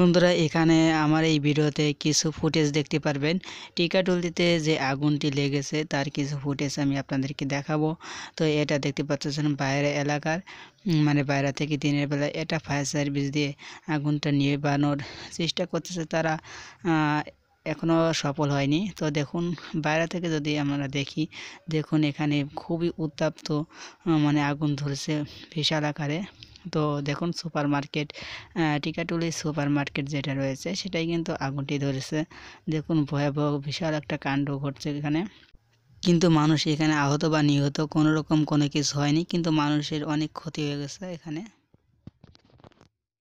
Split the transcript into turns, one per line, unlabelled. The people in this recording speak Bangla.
বন্ধুরা এখানে আমার এই ভিডিওতে কিছু ফুটেজ দেখতে পারবেন দিতে যে আগুনটি লেগেছে তার কিছু ফুটেজ আমি আপনাদেরকে দেখাবো তো এটা দেখতে পাচ্ছেন বাইরে এলাকার মানে বাইরে থেকে দিনের বেলা এটা ফায়ার সার্ভিস দিয়ে আগুনটা নিবানোর চেষ্টা করতেছে তারা এখনও সফল হয়নি তো দেখুন বাইরে থেকে যদি আমরা দেখি দেখুন এখানে খুবই উত্তাপ্ত মানে আগুন ধরেছে বিশাল আকারে তো দেখুন super market Tikatuli super market যেটা রয়েছে সেটাই কিন্তু আগুনটি ধরেছে দেখুন ভয়াবহ বিশাল একটা কাণ্ড ঘটছে এখানে কিন্তু মানুষ এখানে আহত বা নিহত কোনো রকম কোনো কিছু হয়নি কিন্তু মানুষের অনেক ক্ষতি হয়ে গেছে এখানে